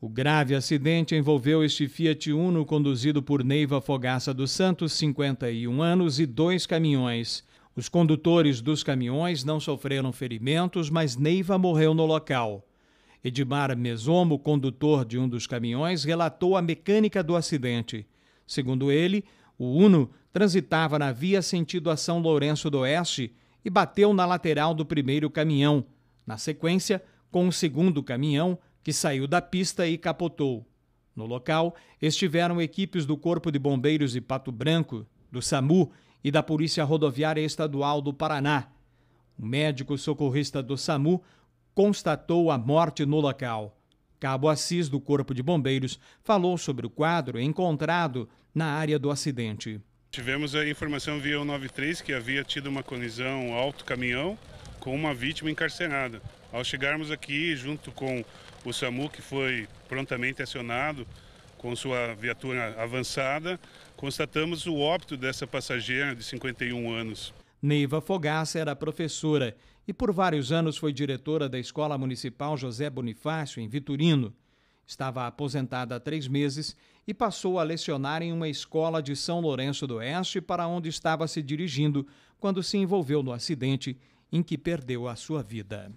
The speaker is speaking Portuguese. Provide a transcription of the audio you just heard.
O grave acidente envolveu este Fiat Uno conduzido por Neiva Fogaça dos Santos, 51 anos, e dois caminhões. Os condutores dos caminhões não sofreram ferimentos, mas Neiva morreu no local. Edmar Mesomo, condutor de um dos caminhões, relatou a mecânica do acidente. Segundo ele, o Uno transitava na via sentido a São Lourenço do Oeste e bateu na lateral do primeiro caminhão. Na sequência, com o segundo caminhão, que saiu da pista e capotou. No local estiveram equipes do Corpo de Bombeiros de Pato Branco, do SAMU e da Polícia Rodoviária Estadual do Paraná. O médico socorrista do SAMU constatou a morte no local. Cabo Assis, do Corpo de Bombeiros, falou sobre o quadro encontrado na área do acidente. Tivemos a informação via 193 que havia tido uma colisão alto caminhão com uma vítima encarcerada. Ao chegarmos aqui, junto com o SAMU, que foi prontamente acionado com sua viatura avançada, constatamos o óbito dessa passageira de 51 anos. Neiva Fogassa era professora e por vários anos foi diretora da Escola Municipal José Bonifácio, em Viturino. Estava aposentada há três meses e passou a lecionar em uma escola de São Lourenço do Oeste para onde estava se dirigindo quando se envolveu no acidente em que perdeu a sua vida.